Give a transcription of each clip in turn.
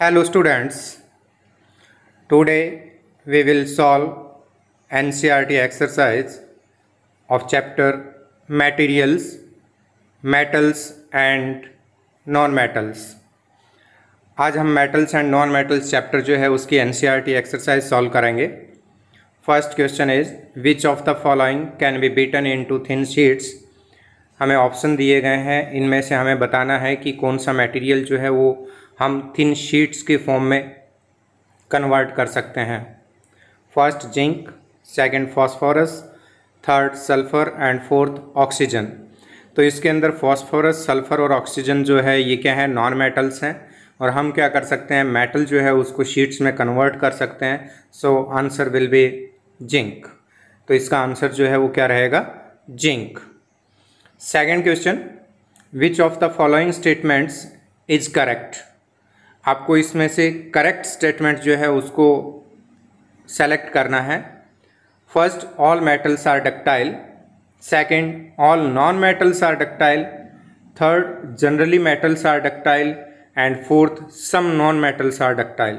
Hello students, today we will solve NCRT exercise of chapter Materials, metals and non metals आज हम metals and non metals chapter जो है उसकी एन exercise solve करेंगे first question is which of the following can be beaten in to thin शीट्स हमें option दिए गए हैं इनमें से हमें बताना है कि कौन सा मटेरियल जो है वो हम थिन शीट्स के फॉर्म में कन्वर्ट कर सकते हैं first zinc second phosphorus third sulphur and fourth oxygen तो इसके अंदर फास्फोरस सल्फ़र और ऑक्सीजन जो है ये क्या है नॉन मेटल्स हैं और हम क्या कर सकते हैं मेटल जो है उसको शीट्स में कन्वर्ट कर सकते हैं so answer will be zinc तो इसका आंसर जो है वो क्या रहेगा zinc second question which of the following statements is correct आपको इसमें से करेक्ट स्टेटमेंट जो है उसको सेलेक्ट करना है first all metals are ductile second all non metals are ductile third generally metals are ductile and fourth some non metals are ductile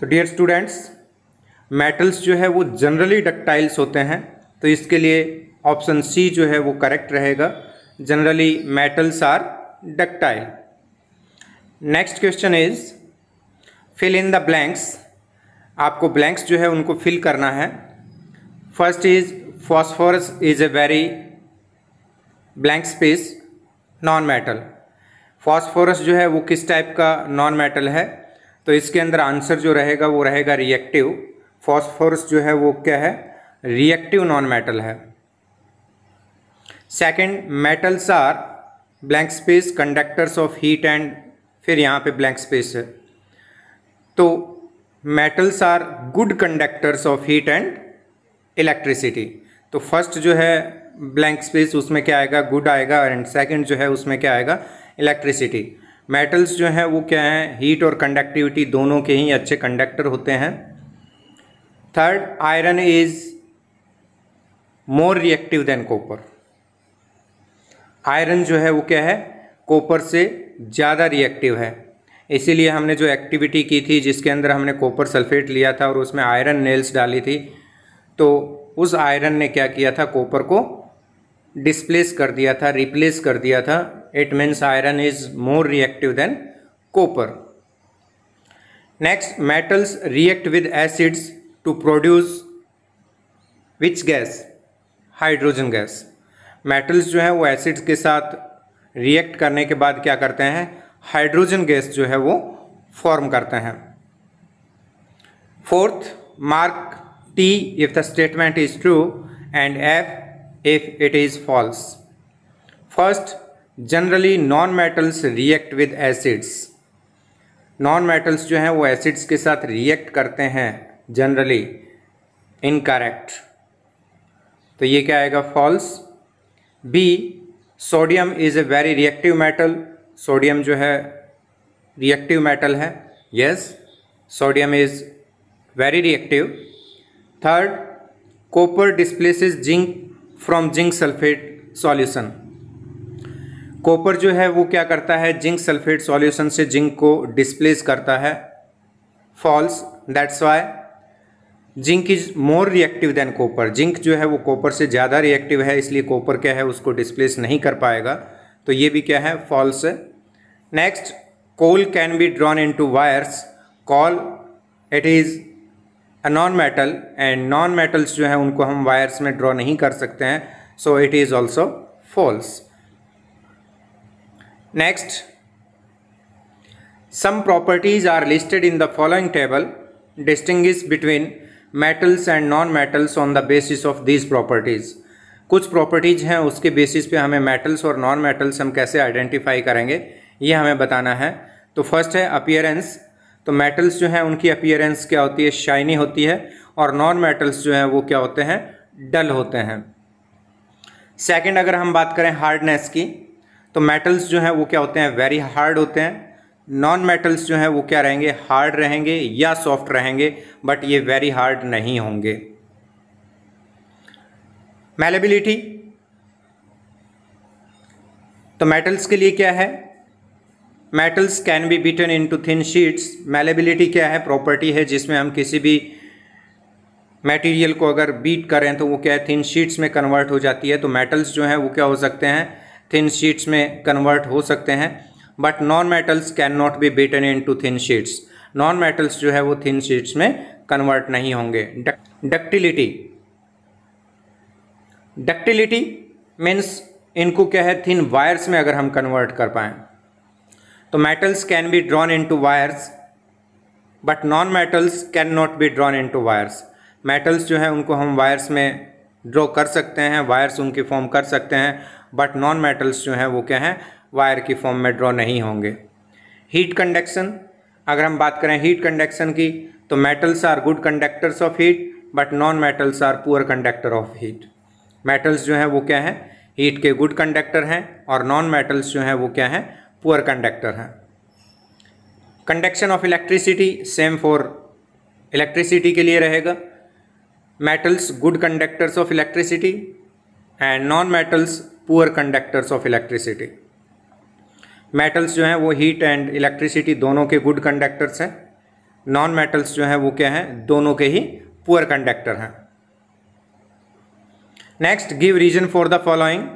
तो dear students metals जो है वो जनरली डक्टाइल्स होते हैं तो इसके लिए ऑप्शन सी जो है वो करेक्ट रहेगा generally metals are ductile next question is fill in the blanks आपको ब्लैंक्स जो है उनको फिल करना है first is phosphorus is a very blank space non metal phosphorus जो है वो किस टाइप का नॉन मेटल है तो इसके अंदर आंसर जो रहेगा वो रहेगा रिएक्टिव फॉस्फोरस जो है वो क्या है रिएक्टिव नॉन मेटल है second metals are blank space conductors of heat and फिर यहाँ पे ब्लैंक स्पेस है तो metals are good conductors of heat and electricity तो फर्स्ट जो है ब्लैंक स्पेस उसमें क्या आएगा गुड आएगा एंड सेकंड जो है उसमें क्या आएगा इलेक्ट्रिसिटी मेटल्स जो हैं वो क्या हैं हीट और कंडक्टिविटी दोनों के ही अच्छे कंडक्टर होते हैं third iron is more reactive than copper iron जो है वो क्या है कॉपर से ज़्यादा रिएक्टिव है इसीलिए हमने जो एक्टिविटी की थी जिसके अंदर हमने कॉपर सल्फेट लिया था और उसमें आयरन नेल्स डाली थी तो उस आयरन ने क्या किया था कॉपर को डिस्प्लेस कर दिया था रिप्लेस कर दिया था it means iron is more reactive than copper next metals react with acids to produce which gas hydrogen gas metals जो हैं वो एसिड्स के साथ रिएक्ट करने के बाद क्या करते हैं हाइड्रोजन गैस जो है वो फॉर्म करते हैं fourth mark T if the statement is true and F if it is false first generally non metals react with acids non metals जो हैं वो एसिड्स के साथ रिएक्ट करते हैं जनरली इनकरेक्ट तो ये क्या आएगा false B sodium is a very reactive metal sodium जो है रिएक्टिव मेटल है yes sodium is very reactive third copper displaces zinc from zinc sulphate solution copper जो है वो क्या करता है जिंक सल्फेट सॉल्यूशन से जिंक को डिस्प्लेस करता है false that's why zinc is more reactive than copper zinc जो है वो कॉपर से ज़्यादा रिएक्टिव है इसलिए कॉपर क्या है उसको डिस्प्लेस नहीं कर पाएगा तो ये भी क्या है फॉल्स है next coal can be drawn into wires coal it is a non metal and non metals जो हैं उनको हम वायर्स में ड्रॉ नहीं कर सकते हैं so it is also false next some properties are listed in the following table distinguish between metals and non metals on the basis of these properties कुछ प्रॉपर्टीज़ हैं उसके बेसिस पे हमें मेटल्स और नॉन मेटल्स हम कैसे identify करेंगे ये हमें बताना है तो फर्स्ट है अपियरेंस तो मेटल्स जो हैं उनकी अपियरेंस क्या होती है शाइनी होती है और नॉन मेटल्स जो हैं वो क्या होते हैं डल होते हैं सेकंड अगर हम बात करें हार्डनेस की तो मेटल्स जो हैं वो क्या होते हैं वेरी हार्ड होते हैं नॉन मेटल्स जो हैं वो क्या रहेंगे हार्ड रहेंगे या सॉफ्ट रहेंगे बट ये वेरी हार्ड नहीं होंगे मेलेबिलिटी तो मेटल्स के लिए क्या है metals can be beaten into thin sheets malleability क्या है प्रॉपर्टी है जिसमें हम किसी भी मटेरियल को अगर बीट करें तो वो क्या है थिन शीट्स में कन्वर्ट हो जाती है तो मेटल्स जो हैं वो क्या हो सकते हैं थिन शीट्स में कन्वर्ट हो सकते हैं but non metals can not be beaten in to thin sheets non metals जो है वो थिन शीट्स में कन्वर्ट नहीं होंगे डक्टिलिटी डक्टिलिटी मीन्स इनको क्या है थिन वायर्स में अगर हम कन्वर्ट कर पाए तो metals can be drawn to wires but non metals can not be drawn to wires metals जो हैं उनको हम वायर्स में ड्रॉ कर सकते हैं वायर्स उनकी फॉर्म कर सकते हैं बट नॉन मेटल्स जो हैं वो क्या हैं वायर की फॉर्म में ड्रॉ नहीं होंगे हीट कंडक्शन अगर हम बात करें हीट कंडक्शन की तो metals are good conductors of heat but non metals are poor conductor of heat metals जो हैं वो क्या हैं हीट के गुड कंडक्टर हैं और नॉन मेटल्स जो हैं वो क्या हैं पुअर कंडक्टर हैं conduction of electricity same for electricity के लिए रहेगा metals good conductors of electricity and non metals poor conductors of electricity metals जो हैं वो हीट एंड इलेक्ट्रिसिटी दोनों के गुड कंडक्टर्स हैं नॉन मेटल्स जो हैं वो क्या हैं दोनों के ही पुअर कंडक्टर हैं next give reason for the following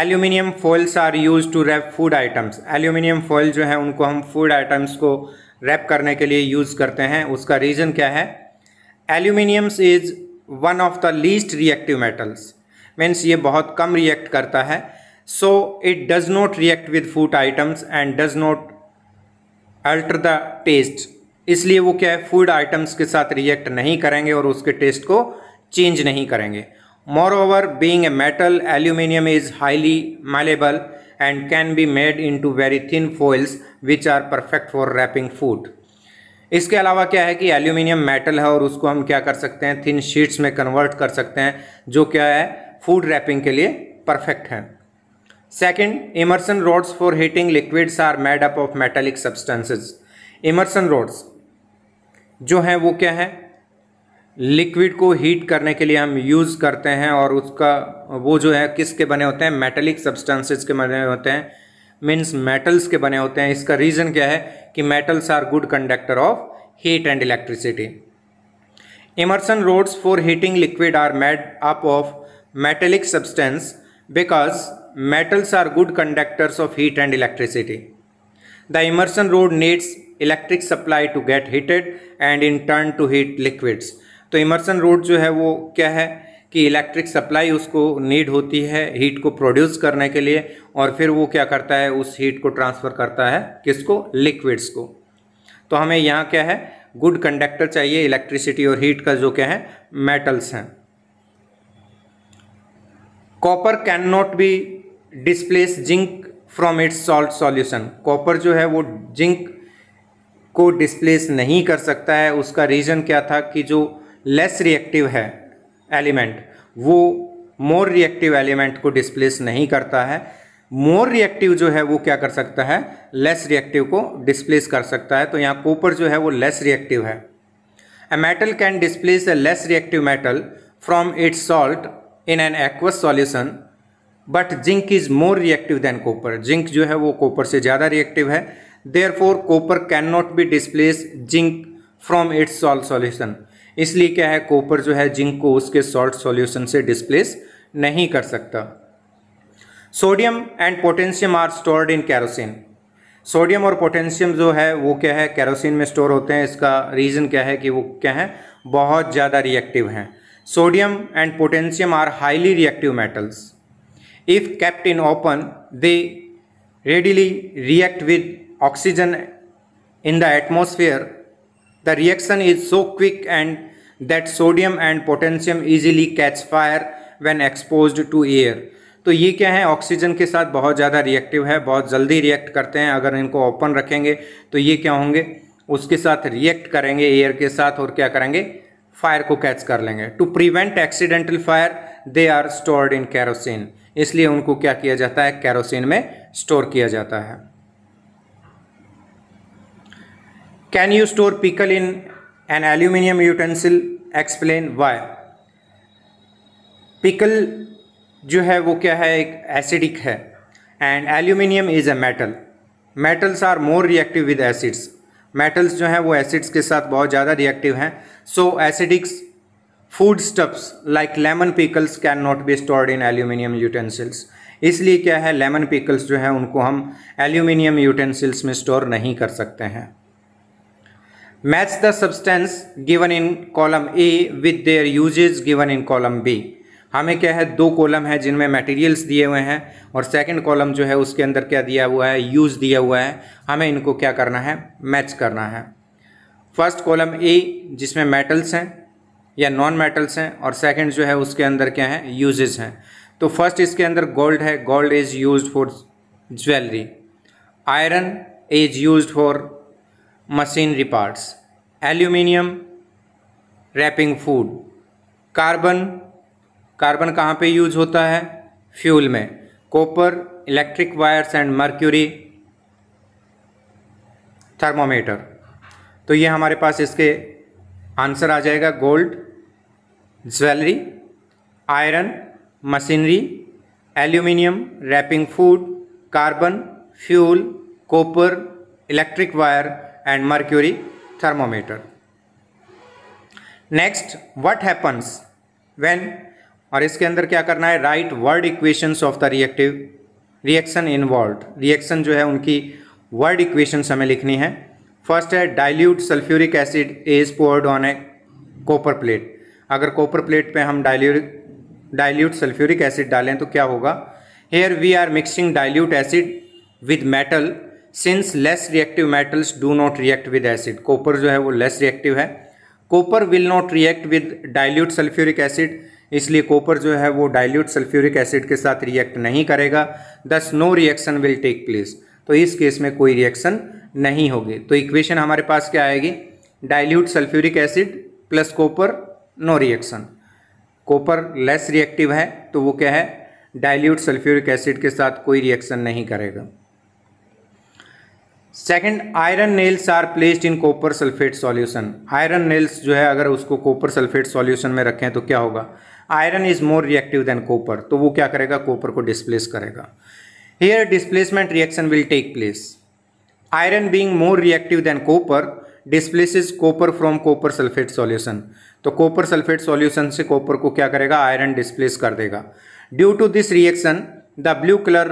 aluminium foils are use to wrap food items aluminium foil जो है उनको हम फूड आइटम्स को रैप करने के लिए यूज़ करते हैं उसका रीज़न क्या है aluminiums is one of the least reactive metals means ये बहुत कम रिएक्ट करता है so it does not react with food items and does not alter the taste इसलिए वो क्या है फूड आइटम्स के साथ रिएक्ट नहीं करेंगे और उसके टेस्ट को चेंज नहीं करेंगे more over being a metal aluminium is highly malleable and can be made into very thin foils which are perfect for wrapping food इसके अलावा क्या है कि एल्यूमिनियम मेटल है और उसको हम क्या कर सकते हैं थिन शीट्स में कन्वर्ट कर सकते हैं जो क्या है फूड रैपिंग के लिए परफेक्ट है second immersion rods for heating liquids are made up of metallic substances. Immersion rods जो हैं वो क्या है लिक्विड को हीट करने के लिए हम यूज़ करते हैं और उसका वो जो है किसके बने होते हैं मेटलिक सब्सटेंसेज के बने होते हैं मीन्स मेटल्स के बने होते हैं इसका रीज़न क्या है कि metals are good conductor of heat and electricity immersion rods for heating liquid are made up of metallic substance because metals are good conductors of heat and electricity. The immersion rod needs electric supply to get heated and in turn to heat liquids. to immersion rod jo hai wo kya hai ki electric supply usko need hoti hai heat ko produce karne ke liye aur fir wo kya karta hai us heat ko transfer karta hai kisko liquids ko to hame yahan kya hai good conductor chahiye electricity aur heat ka jo kya hai metals hain copper cannot be displace zinc from its salt solution copper जो है वो zinc को displace नहीं कर सकता है उसका reason क्या था कि जो लेस रिएक्टिव है एलिमेंट वो मोर रिएक्टिव एलिमेंट को डिस्प्लेस नहीं करता है मोर रिएक्टिव जो है वो क्या कर सकता है लेस रिएक्टिव को डिस्प्लेस कर सकता है तो यहाँ कॉपर जो है वो लेस रिएक्टिव है a metal can displace a less reactive metal from its salt in an aqueous solution but zinc is more reactive than copper zinc जो है वो कॉपर से ज़्यादा रिएक्टिव है therefore copper can not be displace zinc from its salt solution इसलिए क्या है copper जो है जिंक को उसके सॉल्ट सॉल्यूशन से डिस्प्लेस नहीं कर सकता sodium and potassium are stored in kerosene sodium और पोटेशियम जो है वो क्या है कैरोसिन में स्टोर होते हैं इसका रीज़न क्या है कि वो क्या है बहुत ज़्यादा रिएक्टिव हैं sodium and potassium are highly reactive metals If kept in open, they readily react with oxygen in the atmosphere. The reaction is so quick and that sodium and potassium easily catch fire when exposed to air. तो ये क्या है oxygen के साथ बहुत ज़्यादा reactive है बहुत जल्दी रिएक्ट करते हैं अगर इनको ओपन रखेंगे तो ये क्या होंगे उसके साथ रिएक्ट करेंगे एयर के साथ और क्या करेंगे फायर को कैच कर लेंगे to prevent accidental fire they are stored in kerosene इसलिए उनको क्या किया जाता है कैरोसिन में स्टोर किया जाता है can you store pickle in an aluminium utensil explain why pickle जो है वो क्या है एक एसिडिक है and aluminium is a metal metals are more reactive with acids metals जो हैं वो एसिड्स के साथ बहुत ज़्यादा रिएक्टिव हैं so acidics food stuffs like lemon pickles can not be stored in aluminium utensils इसलिए क्या है लेमन पिकल्स जो है उनको हम एल्यूमिनियम यूटेंसिल्स में स्टोर नहीं कर सकते हैं match the substance given in column A with their usages given in column B हमें क्या है दो कॉलम है जिनमें मटेरियल्स दिए हुए हैं और सेकंड कॉलम जो है उसके अंदर क्या दिया हुआ है यूज़ दिया हुआ है हमें इनको क्या करना है मैच करना है फर्स्ट कॉलम ए जिसमें मेटल्स हैं या नॉन मेटल्स हैं और सेकंड जो है उसके अंदर क्या है यूजेस हैं तो फर्स्ट इसके अंदर गोल्ड है gold is use for jewellery iron is use for machinery parts aluminium wrapping food carbon carbon कहाँ पे यूज होता है फ्यूल में copper electric wires and mercury thermometer तो ये हमारे पास इसके आंसर आ जाएगा gold jewellery iron machinery aluminium wrapping food carbon fuel copper electric wire and mercury thermometer next what happens when और इसके अंदर क्या करना है write word equations of the reactive reaction involve reaction जो है उनकी वर्ड इक्वेशंस हमें लिखनी है फर्स्ट है dilute sulphuric acid is poured on a copper plate अगर कॉपर प्लेट पे हम डाइल्यूट डाइल्यूट सल्फ्यूरिक एसिड डालें तो क्या होगा here we are mixing dilute acid with metal since less reactive metals do not react with acid copper जो है वो लेस रिएक्टिव है copper will not react with dilute sulphuric acid इसलिए copper जो है वो डाइल्यूट सल्फ्यूरिक एसिड के साथ रिएक्ट नहीं करेगा thus no reaction will take place तो इस केस में कोई रिएक्शन नहीं होगी तो इक्वेशन हमारे पास क्या आएगी dilute sulphuric acid plus copper no reaction copper less reactive है तो वो क्या है डाइल्यूट सल्फ्यूरिक एसिड के साथ कोई रिएक्शन नहीं करेगा second iron nails are placed in copper sulphate solution iron nails जो है अगर उसको कॉपर सल्फेट सॉल्यूशन में रखें तो क्या होगा iron is more reactive than copper तो वो क्या करेगा कॉपर को डिस्प्लेस करेगा Here displacement reaction will take place. Iron being more reactive than copper displaces copper from copper sulphate solution तो कॉपर सल्फेट सॉल्यूशन से कॉपर को क्या करेगा आयरन डिस्प्लेस कर देगा due to this reaction the blue colour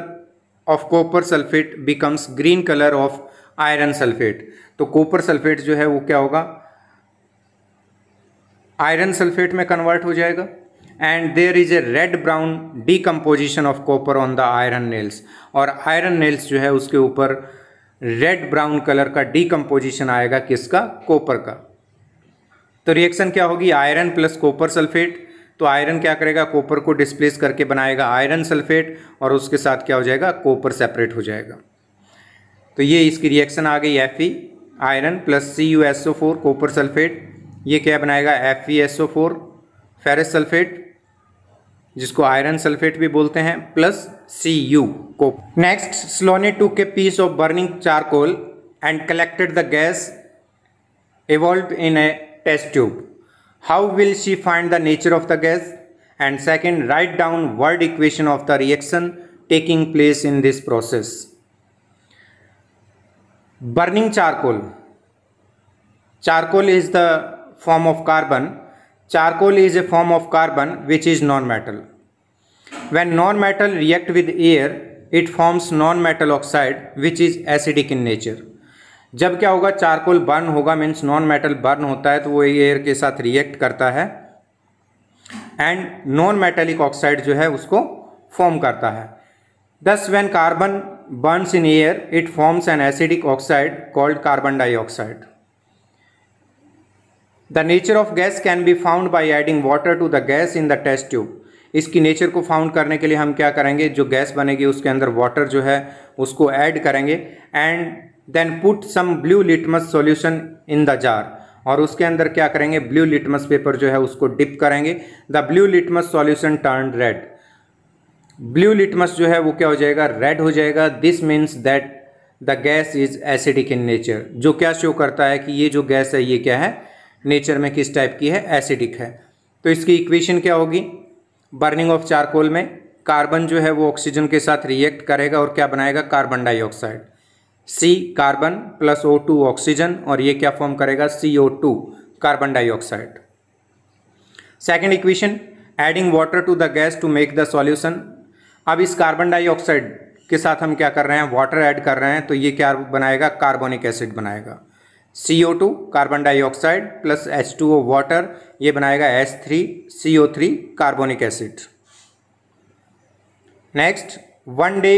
of copper sulphate becomes green colour of iron sulphate तो copper sulphate जो है वो क्या होगा आयरन सल्फेट में कन्वर्ट हो जाएगा and there is a red brown decomposition of copper on the iron nails और आयरन नेल्स जो है उसके ऊपर रेड ब्राउन कलर का डीकम्पोजिशन आएगा किसका कॉपर का तो रिएक्शन क्या होगी आयरन प्लस कॉपर सल्फेट तो आयरन क्या करेगा कॉपर को डिस्प्लेस करके बनाएगा आयरन सल्फेट और उसके साथ क्या हो जाएगा कॉपर सेपरेट हो जाएगा तो ये इसकी रिएक्शन आ गई F iron plus C U S O four copper sulphate ये क्या बनाएगा F E S O four ferrous sulphate जिसको आयरन सल्फेट भी बोलते हैं प्लस सी यू को next Saloni took piece of burning charcoal and collected the gas evolve in a test tube how will she find the nature of the gas and second write down word equation of the reaction taking place in this process burning charcoal charcoal is the form of carbon Charcoal is a form of carbon which is non-metal. When non-metal react with air, it forms non-metal oxide which is acidic in nature. जब क्या होगा charcoal burn होगा means non metal burn होता है तो वो air के साथ रिएक्ट करता है एंड नॉन मेटेलिक ऑक्साइड जो है उसको फॉर्म करता है thus when carbon burns in air it forms an acidic oxide called carbon dioxide the nature of gas can be found by adding water to the gas in the test tube इसकी nature को found करने के लिए हम क्या करेंगे जो gas बनेगी उसके अंदर वाटर जो है उसको ऐड करेंगे and then put some blue litmus solution in the jar और उसके अंदर क्या करेंगे ब्लू लिटमस पेपर जो है उसको डिप करेंगे the blue litmus solution turn red blue litmus जो है वो क्या हो जाएगा रेड हो जाएगा this means that the gas is acidic in nature जो क्या शो करता है कि ये जो गैस है ये क्या है नेचर में किस टाइप की है एसिडिक है तो इसकी इक्वेशन क्या होगी बर्निंग ऑफ चारकोल में कार्बन जो है वो ऑक्सीजन के साथ रिएक्ट करेगा और क्या बनाएगा carbon dioxide C carbon plus O two oxygen और ये क्या फॉर्म करेगा C O two carbon dioxide second equation adding water to the gas to make the solution अब इस कार्बन डाइऑक्साइड के साथ हम क्या कर रहे हैं वाटर ऐड कर रहे हैं तो ये क्या बनाएगा कार्बोनिक एसिड बनाएगा C O two carbon dioxide plus H two O water यह बनाएगा S three C O three carbonic acid next one day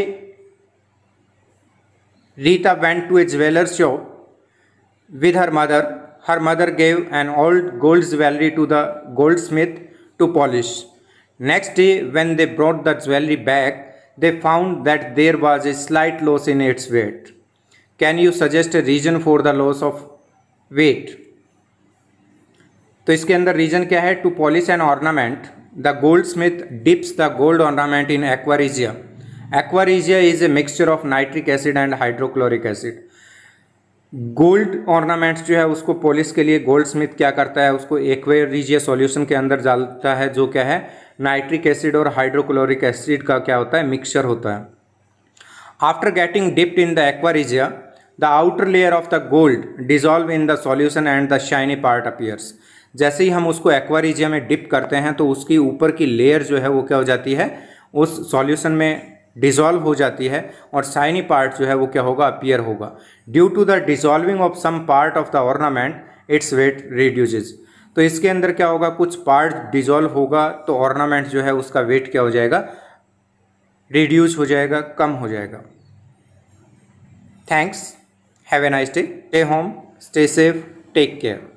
Rita went to a jeweller shop with her mother her mother gave an old gold jewellery to the goldsmith to polish next day when they brought the jewellery bag they found that there was a slight loss in its weight can you suggest A reason for the loss of weight तो इसके अंदर reason क्या है to polish an ornament the goldsmith dips the gold ornament in aqua regia aqua regia is a mixture of nitric acid and hydrochloric acid gold ornaments जो है उसको polish के लिए गोल्ड स्मिथ क्या करता है उसको एक्वेरिजिया सॉल्यूशन के अंदर डालता है जो क्या है नाइट्रिक एसिड और हाइड्रोक्लोरिक एसिड का क्या होता है मिक्सचर होता है after getting dipped in the aqua regia the outer layer of the gold dissolve in the solution and the shiny part appears जैसे ही हम उसको एक्वारीजिया में डिप करते हैं तो उसकी ऊपर की लेयर जो है वो क्या हो जाती है उस सॉल्यूशन में डिजॉल्व हो जाती है और शाइनी पार्ट जो है वो क्या होगा अपियर होगा due to the dissolving of some part of the ornament its weight reduces तो इसके अंदर क्या होगा कुछ पार्ट डिजॉल्व होगा तो ऑर्नामेंट जो है उसका वेट क्या हो जाएगा रिड्यूज हो जाएगा कम हो जाएगा thanks Have a nice day. Stay home, stay safe, take care.